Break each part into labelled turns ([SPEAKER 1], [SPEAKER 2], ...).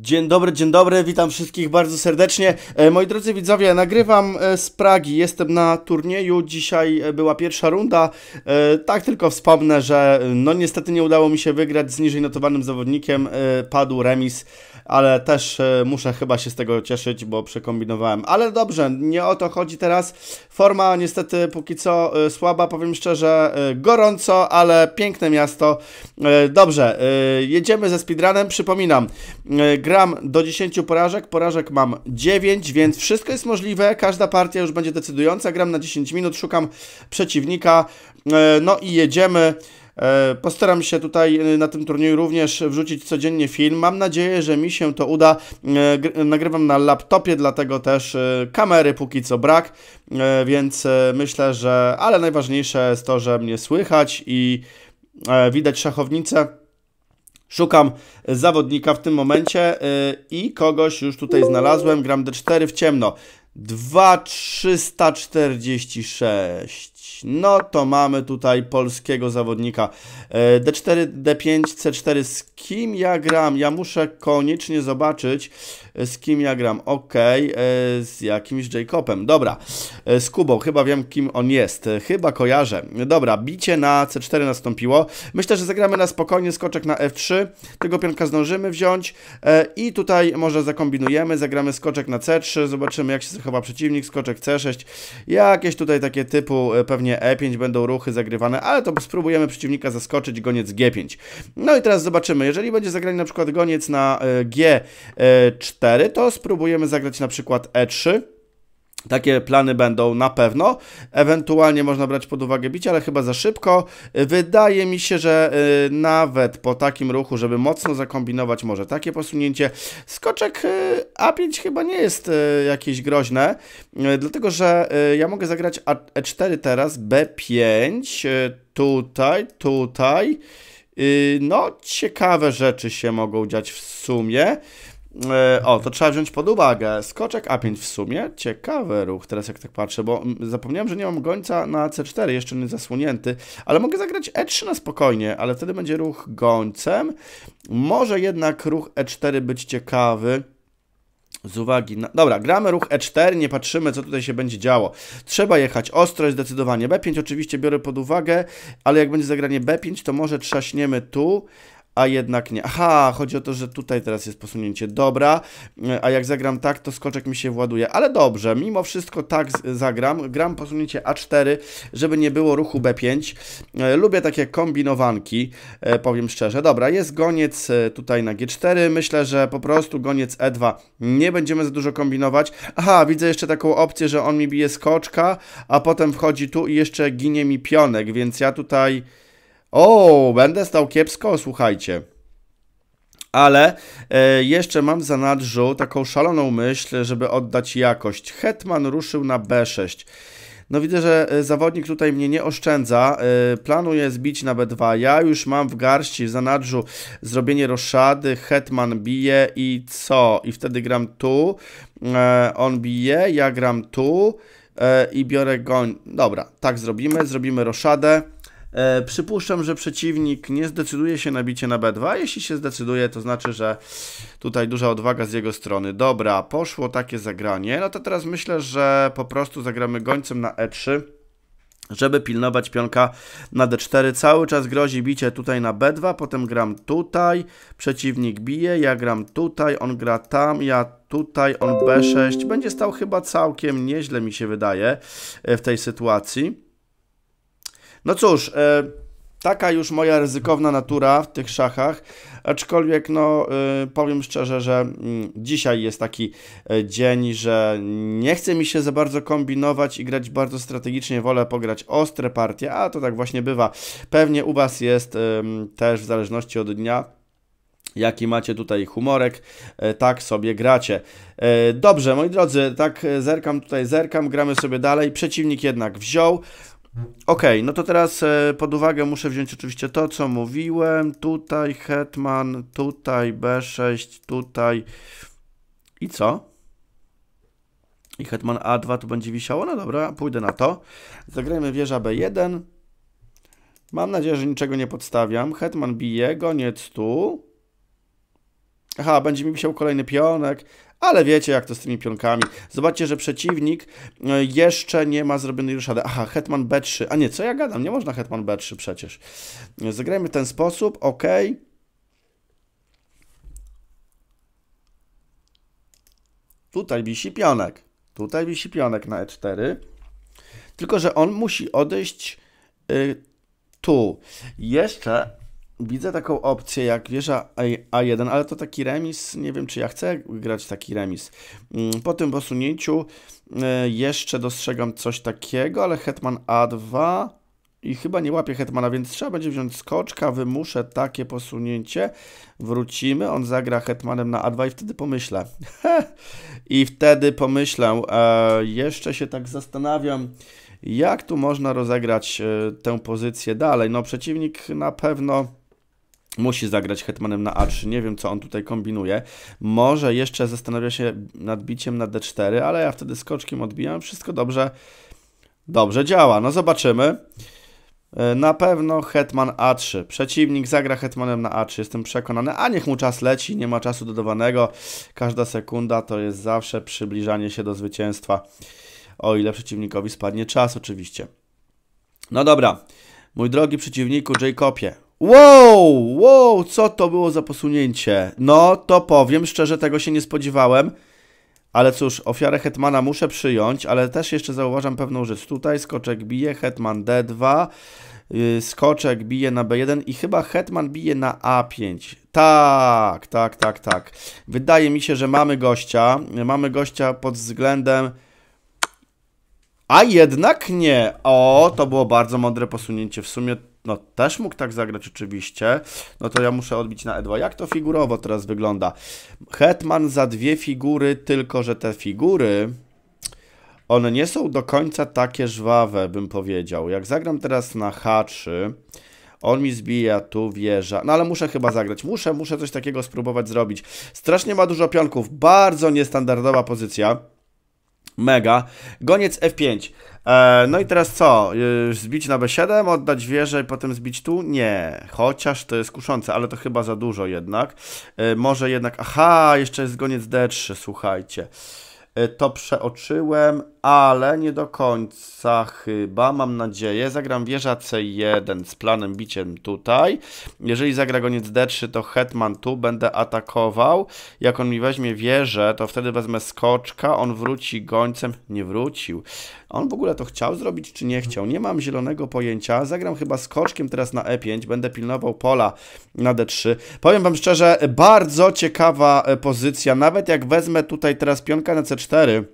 [SPEAKER 1] Dzień dobry, dzień dobry, witam wszystkich bardzo serdecznie. E, moi drodzy widzowie, nagrywam e, z Pragi, jestem na turnieju, dzisiaj e, była pierwsza runda. Tak tylko wspomnę, że no niestety nie udało mi się wygrać z niżej notowanym zawodnikiem, padł remis, ale też muszę chyba się z tego cieszyć, bo przekombinowałem. Ale dobrze, nie o to chodzi teraz. Forma niestety póki co słaba, powiem szczerze, gorąco, ale piękne miasto. Dobrze, jedziemy ze speedrunem, przypominam gram do 10 porażek, porażek mam 9, więc wszystko jest możliwe, każda partia już będzie decydująca, gram na 10 minut, szukam przeciwnika, e, no i jedziemy. E, postaram się tutaj e, na tym turnieju również wrzucić codziennie film. Mam nadzieję, że mi się to uda. Nagrywam na laptopie, dlatego też kamery póki co brak, więc myślę, że. Ale najważniejsze jest to, że mnie słychać i widać szachownicę. Szukam zawodnika w tym momencie y, i kogoś już tutaj znalazłem. Gram D4 w ciemno. 2346. No to mamy tutaj polskiego zawodnika. D4, D5, C4. Z kim ja gram? Ja muszę koniecznie zobaczyć z kim ja gram? Ok, e, z jakimś Jacobem. Dobra, e, z Kubą. Chyba wiem, kim on jest. E, chyba kojarzę. Dobra, bicie na C4 nastąpiło. Myślę, że zagramy na spokojnie skoczek na F3. Tego pionka zdążymy wziąć. I tutaj może zakombinujemy. Zagramy skoczek na C3. Zobaczymy, jak się zachowa przeciwnik. Skoczek C6. Jakieś tutaj takie typu pewnie E5 będą ruchy zagrywane, ale to spróbujemy przeciwnika zaskoczyć. Goniec G5. No i teraz zobaczymy. Jeżeli będzie zagranie na przykład goniec na G4, to spróbujemy zagrać na przykład E3. Takie plany będą na pewno. Ewentualnie można brać pod uwagę bicie, ale chyba za szybko. Wydaje mi się, że y, nawet po takim ruchu, żeby mocno zakombinować, może takie posunięcie. Skoczek y, A5 chyba nie jest y, jakieś groźne, dlatego że ja mogę zagrać E4 teraz, B5, tutaj, tutaj. No, ciekawe rzeczy się mogą dziać w sumie. E, o, to trzeba wziąć pod uwagę. Skoczek A5 w sumie. Ciekawy ruch teraz, jak tak patrzę, bo mm, zapomniałem, że nie mam gońca na C4, jeszcze nie zasłonięty, ale mogę zagrać E3 na spokojnie, ale wtedy będzie ruch gońcem. Może jednak ruch E4 być ciekawy. Z uwagi na... Dobra, gramy ruch E4, nie patrzymy, co tutaj się będzie działo. Trzeba jechać ostro, zdecydowanie. B5 oczywiście biorę pod uwagę, ale jak będzie zagranie B5, to może trzaśniemy tu a jednak nie. Aha, chodzi o to, że tutaj teraz jest posunięcie. Dobra, e, a jak zagram tak, to skoczek mi się właduje. Ale dobrze, mimo wszystko tak zagram. Gram posunięcie A4, żeby nie było ruchu B5. E, lubię takie kombinowanki, e, powiem szczerze. Dobra, jest goniec tutaj na G4. Myślę, że po prostu goniec E2. Nie będziemy za dużo kombinować. Aha, widzę jeszcze taką opcję, że on mi bije skoczka, a potem wchodzi tu i jeszcze ginie mi pionek, więc ja tutaj... O, będę stał kiepsko, słuchajcie. Ale e, jeszcze mam w zanadrzu taką szaloną myśl, żeby oddać jakość. Hetman ruszył na B6. No widzę, że e, zawodnik tutaj mnie nie oszczędza. E, Planuje zbić na B2. Ja już mam w garści, w zanadrzu zrobienie roszady. Hetman bije i co? I wtedy gram tu. E, on bije, ja gram tu i biorę goń. Dobra, tak zrobimy. Zrobimy roszadę. E, przypuszczam, że przeciwnik nie zdecyduje się na bicie na B2, jeśli się zdecyduje, to znaczy, że tutaj duża odwaga z jego strony. Dobra, poszło takie zagranie, no to teraz myślę, że po prostu zagramy gońcem na E3 żeby pilnować pionka na d4. Cały czas grozi bicie tutaj na b2, potem gram tutaj, przeciwnik bije, ja gram tutaj, on gra tam, ja tutaj, on b6. Będzie stał chyba całkiem nieźle, mi się wydaje, e, w tej sytuacji. No cóż, e, taka już moja ryzykowna natura w tych szachach, aczkolwiek no e, powiem szczerze, że mm, dzisiaj jest taki e, dzień, że nie chce mi się za bardzo kombinować i grać bardzo strategicznie, wolę pograć ostre partie, a to tak właśnie bywa. Pewnie u Was jest też w zależności od dnia jaki macie tutaj humorek, tak sobie gracie. Dobrze, moi drodzy, tak zerkam tutaj, zerkam, gramy sobie dalej. Przeciwnik jednak wziął, Okej, okay, no to teraz e, pod uwagę muszę wziąć oczywiście to, co mówiłem. Tutaj Hetman, tutaj B6, tutaj i co? I Hetman A2 tu będzie wisiało? No dobra, pójdę na to. Zagrajmy wieża B1. Mam nadzieję, że niczego nie podstawiam. Hetman bije, goniec tu. Aha, będzie mi wisiał kolejny pionek, ale wiecie jak to z tymi pionkami. Zobaczcie, że przeciwnik e, jeszcze nie ma zrobionej ruszady. Aha, hetman b3. A nie, co ja gadam? Nie można hetman b3 przecież. Zagrajmy w ten sposób, ok. Tutaj wisi pionek. Tutaj wisi pionek na e4. Tylko, że on musi odejść y, tu. Jeszcze Widzę taką opcję jak wieża A1, ale to taki remis, nie wiem czy ja chcę grać taki remis. Mm, po tym posunięciu e, jeszcze dostrzegam coś takiego, ale hetman A2 i chyba nie łapie hetmana, więc trzeba będzie wziąć skoczka, wymuszę takie posunięcie, wrócimy, on zagra hetmanem na A2 i wtedy pomyślę. I wtedy pomyślę, e, jeszcze się tak zastanawiam, jak tu można rozegrać e, tę pozycję dalej. No przeciwnik na pewno Musi zagrać hetmanem na A3. Nie wiem, co on tutaj kombinuje. Może jeszcze zastanawia się nad biciem na D4, ale ja wtedy skoczkiem odbijam. Wszystko dobrze, dobrze działa. No zobaczymy. E, na pewno hetman A3. Przeciwnik zagra hetmanem na A3, jestem przekonany. A niech mu czas leci, nie ma czasu dodawanego. Każda sekunda to jest zawsze przybliżanie się do zwycięstwa. O ile przeciwnikowi spadnie czas oczywiście. No dobra, mój drogi przeciwniku Jacobie, Wow, wow, co to było za posunięcie? No, to powiem szczerze, tego się nie spodziewałem. Ale cóż, ofiarę Hetmana muszę przyjąć, ale też jeszcze zauważam pewną rzecz. Tutaj skoczek bije, Hetman D2, yy, skoczek bije na B1 i chyba Hetman bije na A5. Tak, tak, tak, tak. Wydaje mi się, że mamy gościa. Mamy gościa pod względem... A jednak nie! O, to było bardzo mądre posunięcie. W sumie no też mógł tak zagrać oczywiście, no to ja muszę odbić na E2. Jak to figurowo teraz wygląda? Hetman za dwie figury, tylko że te figury, one nie są do końca takie żwawe, bym powiedział. Jak zagram teraz na H3, on mi zbija, tu wieża. No ale muszę chyba zagrać. Muszę, muszę coś takiego spróbować zrobić. Strasznie ma dużo pionków. Bardzo niestandardowa pozycja. Mega. Goniec F5. E, no i teraz co? E, zbić na B7, oddać wieżę i potem zbić tu? Nie, chociaż to jest kuszące, ale to chyba za dużo jednak. E, może jednak... Aha, jeszcze jest goniec D3, słuchajcie. to przeoczyłem ale nie do końca chyba, mam nadzieję. Zagram wieża C1 z planem biciem tutaj. Jeżeli zagra goniec D3, to hetman tu, będę atakował. Jak on mi weźmie wieżę, to wtedy wezmę skoczka, on wróci gońcem. Nie wrócił. On w ogóle to chciał zrobić, czy nie chciał? Nie mam zielonego pojęcia. Zagram chyba skoczkiem teraz na E5, będę pilnował pola na D3. Powiem Wam szczerze, bardzo ciekawa e, pozycja. Nawet jak wezmę tutaj teraz pionka na C4,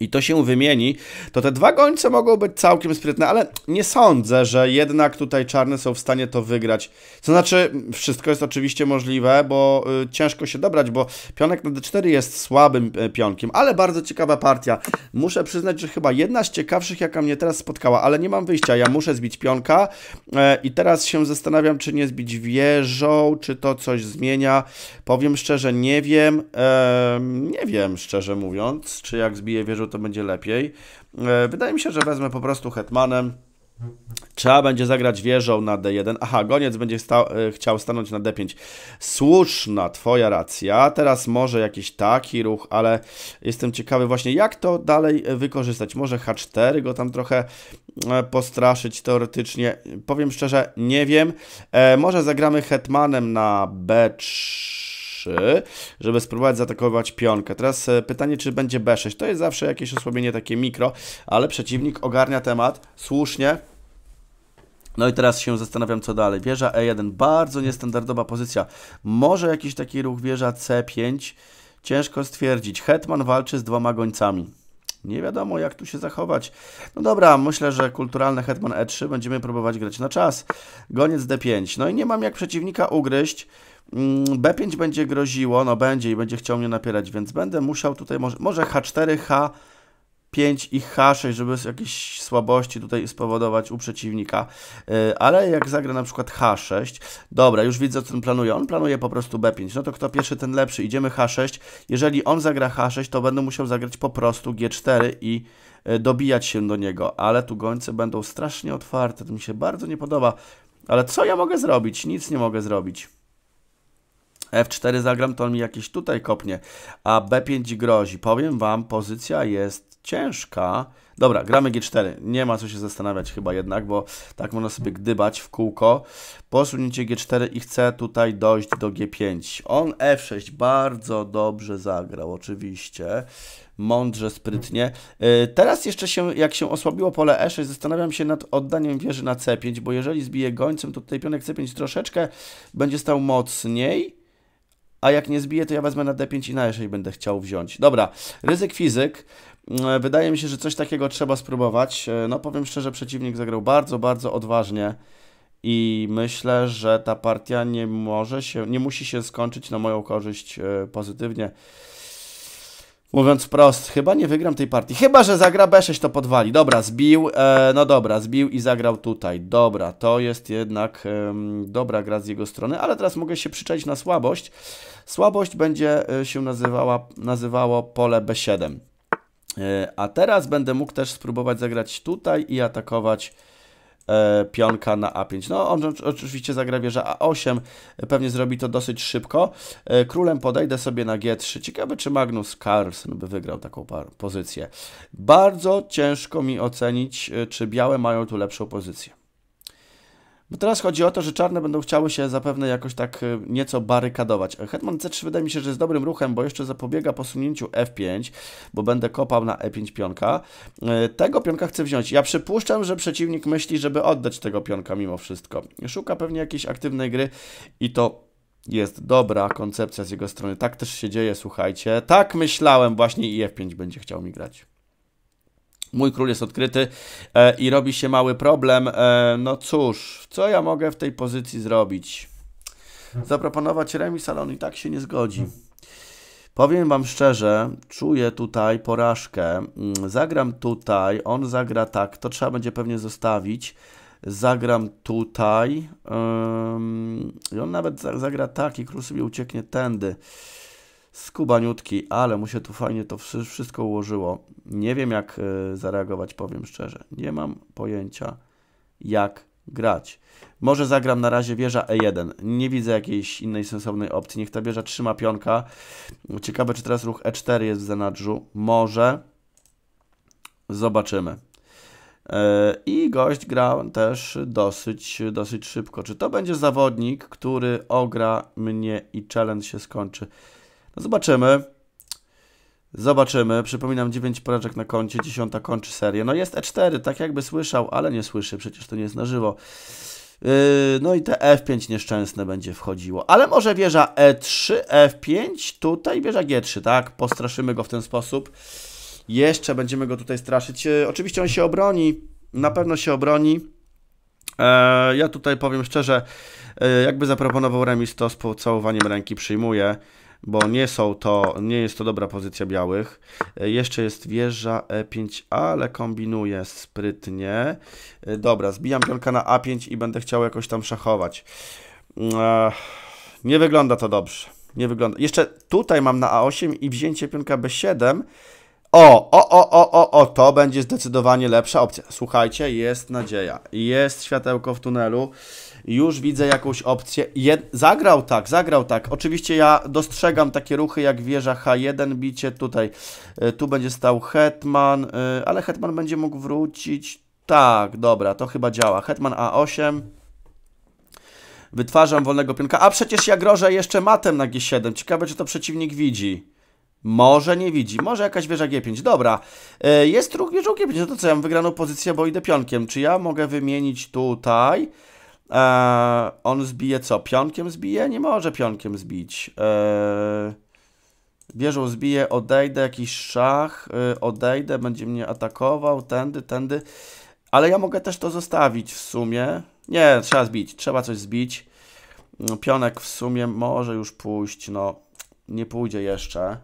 [SPEAKER 1] i to się wymieni, to te dwa gońce mogą być całkiem sprytne, ale nie sądzę, że jednak tutaj czarne są w stanie to wygrać. To znaczy, wszystko jest oczywiście możliwe, bo y, ciężko się dobrać, bo pionek na d4 jest słabym y, pionkiem, ale bardzo ciekawa partia. Muszę przyznać, że chyba jedna z ciekawszych, jaka mnie teraz spotkała, ale nie mam wyjścia, ja muszę zbić pionka y, i teraz się zastanawiam, czy nie zbić wieżą, czy to coś zmienia. Powiem szczerze, nie wiem, y, nie wiem szczerze mówiąc, czy jak zbiję wieżą, to będzie lepiej. E, wydaje mi się, że wezmę po prostu Hetmanem. Trzeba będzie zagrać wieżą na D1. Aha, goniec będzie sta e, chciał stanąć na D5. Słuszna twoja racja. Teraz może jakiś taki ruch, ale jestem ciekawy właśnie jak to dalej wykorzystać. Może H4 go tam trochę e, postraszyć teoretycznie. Powiem szczerze, nie wiem. E, może zagramy hetmanem na B3 żeby spróbować zaatakować pionkę. Teraz e, pytanie, czy będzie B6. To jest zawsze jakieś osłabienie takie mikro, ale przeciwnik ogarnia temat słusznie. No i teraz się zastanawiam, co dalej. Wieża E1, bardzo niestandardowa pozycja. Może jakiś taki ruch wieża C5? Ciężko stwierdzić. Hetman walczy z dwoma gońcami nie wiadomo, jak tu się zachować. No dobra, myślę, że kulturalne hetman e3 będziemy próbować grać na czas. Goniec d5. No i nie mam jak przeciwnika ugryźć. Mm, B5 będzie groziło, no będzie i będzie chciał mnie napierać, więc będę musiał tutaj, może, może H4, H... 5 i H6, żeby jakieś słabości tutaj spowodować u przeciwnika. E, ale jak zagra na przykład H6, dobra, już widzę, co on planuje. On planuje po prostu B5. No to kto pierwszy, ten lepszy. Idziemy H6. Jeżeli on zagra H6, to będę musiał zagrać po prostu G4 i e, dobijać się do niego. Ale tu gońce będą strasznie otwarte. To mi się bardzo nie podoba. Ale co ja mogę zrobić? Nic nie mogę zrobić. F4 zagram, to on mi jakieś tutaj kopnie, a B5 grozi. Powiem Wam, pozycja jest ciężka. Dobra, gramy G4. Nie ma co się zastanawiać chyba jednak, bo tak można sobie gdybać w kółko. Posunięcie G4 i chcę tutaj dojść do G5. On F6 bardzo dobrze zagrał, oczywiście. Mądrze, sprytnie. Y, teraz jeszcze się, jak się osłabiło pole E6, zastanawiam się nad oddaniem wieży na C5, bo jeżeli zbije gońcem, to tutaj pionek C5 troszeczkę będzie stał mocniej. A jak nie zbiję, to ja wezmę na D5 i na E6 będę chciał wziąć. Dobra, ryzyk fizyk. E, wydaje mi się, że coś takiego trzeba spróbować. E, no powiem szczerze, przeciwnik zagrał bardzo, bardzo odważnie i myślę, że ta partia nie może się, nie musi się skończyć na moją korzyść e, pozytywnie. Mówiąc wprost, chyba nie wygram tej partii. Chyba, że zagra B6, to podwali. Dobra, zbił. E, no dobra, zbił i zagrał tutaj. Dobra, to jest jednak e, dobra gra z jego strony, ale teraz mogę się przyczaić na słabość. Słabość będzie się nazywała, nazywało pole B7. E, a teraz będę mógł też spróbować zagrać tutaj i atakować e, pionka na A5. No, on oczywiście zagra wieża A8, pewnie zrobi to dosyć szybko. E, królem podejdę sobie na G3. Ciekawe, czy Magnus Carlsen by wygrał taką pozycję. Bardzo ciężko mi ocenić, czy białe mają tu lepszą pozycję. Bo teraz chodzi o to, że czarne będą chciały się zapewne jakoś tak y, nieco barykadować. Hetman C3 wydaje mi się, że jest dobrym ruchem, bo jeszcze zapobiega posunięciu F5, bo będę kopał na E5 pionka. Y, tego pionka chcę wziąć. Ja przypuszczam, że przeciwnik myśli, żeby oddać tego pionka mimo wszystko. Szuka pewnie jakiejś aktywnej gry i to jest dobra koncepcja z jego strony. Tak też się dzieje, słuchajcie. Tak myślałem właśnie i F5 będzie chciał mi grać mój król jest odkryty e, i robi się mały problem. E, no cóż, co ja mogę w tej pozycji zrobić? Zaproponować remis, ale on i tak się nie zgodzi. Powiem Wam szczerze, czuję tutaj porażkę. Mm, zagram tutaj, on zagra tak, to trzeba będzie pewnie zostawić. Zagram tutaj i on nawet zagra tak i król sobie ucieknie tędy skubaniutki, ale mu się tu fajnie to wszystko ułożyło. Nie wiem jak e, zareagować, powiem szczerze. Nie mam pojęcia jak grać. Może zagram na razie wieża E1. Nie widzę jakiejś innej sensownej opcji. Niech ta wieża trzyma pionka. Ciekawe, czy teraz ruch E4 jest w zanadrzu. Może. Zobaczymy. E, I gość grał też dosyć, dosyć szybko. Czy to będzie zawodnik, który ogra mnie i challenge się skończy? No zobaczymy. Zobaczymy. Przypominam, 9 porażek na koncie, 10 kończy serię. No jest E4, tak jakby słyszał, ale nie słyszy, przecież to nie jest na żywo. Yy, no i te F5 nieszczęsne będzie wchodziło. Ale może wieża E3, F5, tutaj wieża G3, tak? Postraszymy go w ten sposób. Jeszcze będziemy go tutaj straszyć. Yy, oczywiście on się obroni, na pewno się obroni. Yy, ja tutaj powiem szczerze, jakby zaproponował remis, to z pocałowaniem ręki przyjmuję bo nie są to, nie jest to dobra pozycja białych. E, jeszcze jest wieża E5, ale kombinuję sprytnie. E, dobra, zbijam pionka na A5 i będę chciał jakoś tam szachować. E, nie wygląda to dobrze. Nie wygląda. Jeszcze tutaj mam na A8 i wzięcie pionka B7 o, o, o, o, o, o, to będzie zdecydowanie lepsza opcja. Słuchajcie, jest nadzieja. Jest światełko w tunelu. Już widzę jakąś opcję. zagrał tak, zagrał tak. Oczywiście ja dostrzegam takie ruchy jak wieża H1, bicie tutaj. E, tu będzie stał Hetman, e, ale Hetman będzie mógł wrócić. Tak, dobra, to chyba działa. Hetman A8. Wytwarzam wolnego pionka. A przecież ja grożę jeszcze matem na G7. Ciekawe, czy to przeciwnik widzi. Może nie widzi, może jakaś wieża G5. Dobra, e, jest ruch wieżą G5, no to co, ja mam wygraną pozycję, bo idę pionkiem. Czy ja mogę wymienić tutaj? Eee, on zbije co? Pionkiem zbije? Nie może pionkiem zbić. Eee, wieżą zbije, odejdę, jakiś szach, eee, odejdę, będzie mnie atakował, tędy, tędy. Ale ja mogę też to zostawić w sumie. Nie, trzeba zbić, trzeba coś zbić. Mm, pionek w sumie może już pójść, no nie pójdzie jeszcze.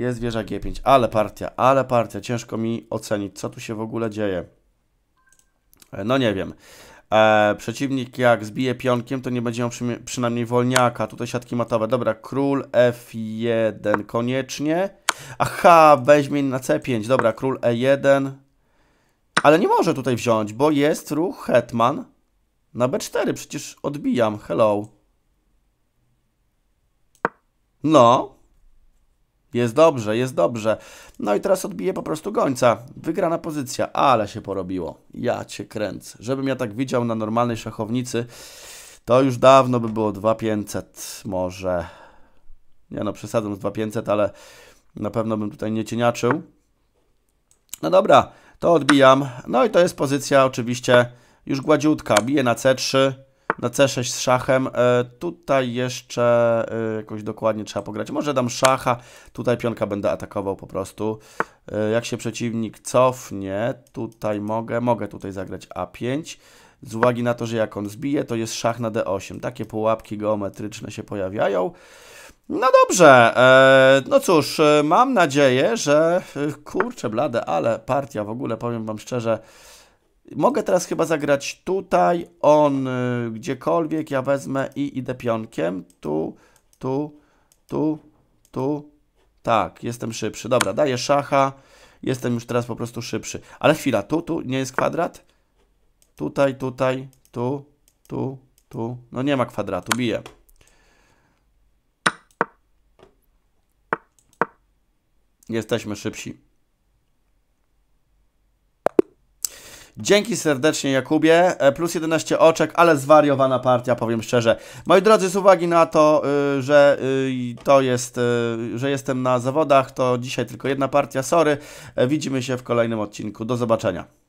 [SPEAKER 1] Jest wieża G5, ale partia, ale partia. Ciężko mi ocenić, co tu się w ogóle dzieje. E, no nie wiem. E, przeciwnik jak zbije pionkiem, to nie będzie miał przy, przynajmniej wolniaka. Tutaj siatki matowe. Dobra, król F1 koniecznie. Aha, weźmie na C5. Dobra, król E1. Ale nie może tutaj wziąć, bo jest ruch hetman na B4. Przecież odbijam. Hello. No, jest dobrze, jest dobrze. No i teraz odbije po prostu gońca. Wygrana pozycja, ale się porobiło. Ja cię kręcę. Żebym ja tak widział na normalnej szachownicy, to już dawno by było 2500 może. Nie no, przesadzam z 2500, ale na pewno bym tutaj nie cieniaczył. No dobra, to odbijam. No i to jest pozycja oczywiście już gładziutka. Bije na C3 na C6 z szachem. E, tutaj jeszcze e, jakoś dokładnie trzeba pograć. Może dam szacha, tutaj pionka będę atakował po prostu. E, jak się przeciwnik cofnie, tutaj mogę, mogę tutaj zagrać A5. Z uwagi na to, że jak on zbije, to jest szach na D8. Takie pułapki geometryczne się pojawiają. No dobrze, no cóż, mam nadzieję, że kurczę blade, ale partia w ogóle, powiem Wam szczerze, Mogę teraz chyba zagrać tutaj, on, y, gdziekolwiek, ja wezmę i idę pionkiem, tu, tu, tu, tu, tak, jestem szybszy, dobra, daję szacha, jestem już teraz po prostu szybszy, ale chwila, tu, tu, nie jest kwadrat, tutaj, tutaj, tu, tu, tu, no nie ma kwadratu, biję. Jesteśmy szybsi. Dzięki serdecznie Jakubie, e, plus 11 oczek, ale zwariowana partia, powiem szczerze. Moi drodzy, z uwagi na to, y, że y, to jest, y, że jestem na zawodach, to dzisiaj tylko jedna partia, sorry. E, widzimy się w kolejnym odcinku. Do zobaczenia.